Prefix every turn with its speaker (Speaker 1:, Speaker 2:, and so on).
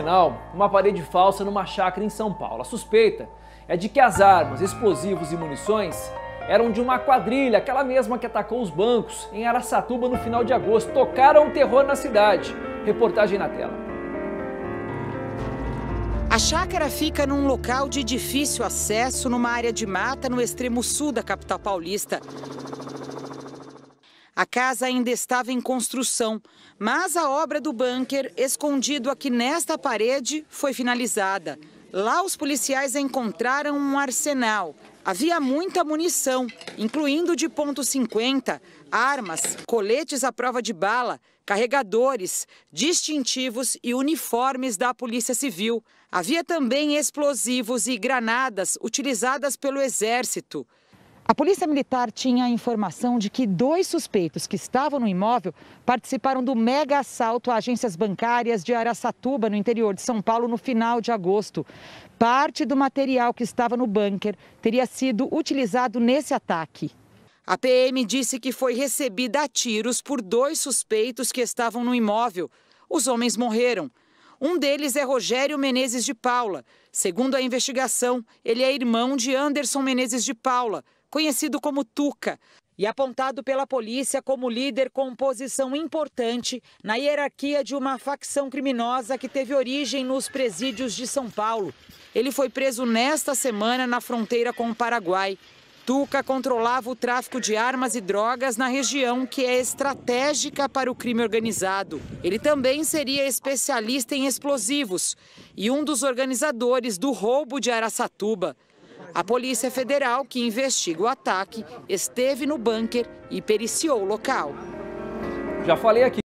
Speaker 1: penal uma parede falsa numa chácara em São Paulo. A suspeita é de que as armas, explosivos e munições eram de uma quadrilha, aquela mesma que atacou os bancos em Araçatuba no final de agosto. Tocaram o terror na cidade. Reportagem na tela.
Speaker 2: A chácara fica num local de difícil acesso, numa área de mata no extremo sul da capital paulista. A casa ainda estava em construção, mas a obra do bunker, escondido aqui nesta parede, foi finalizada. Lá os policiais encontraram um arsenal. Havia muita munição, incluindo de ponto .50, armas, coletes à prova de bala, carregadores, distintivos e uniformes da Polícia Civil. Havia também explosivos e granadas utilizadas pelo Exército. A polícia militar tinha a informação de que dois suspeitos que estavam no imóvel participaram do mega assalto a agências bancárias de Araçatuba, no interior de São Paulo, no final de agosto. Parte do material que estava no bunker teria sido utilizado nesse ataque. A PM disse que foi recebida a tiros por dois suspeitos que estavam no imóvel. Os homens morreram. Um deles é Rogério Menezes de Paula. Segundo a investigação, ele é irmão de Anderson Menezes de Paula, conhecido como Tuca, e apontado pela polícia como líder com posição importante na hierarquia de uma facção criminosa que teve origem nos presídios de São Paulo. Ele foi preso nesta semana na fronteira com o Paraguai. Tuca controlava o tráfico de armas e drogas na região que é estratégica para o crime organizado. Ele também seria especialista em explosivos e um dos organizadores do roubo de Araçatuba. A Polícia Federal, que investiga o ataque, esteve no bunker e periciou o local. Já falei aqui.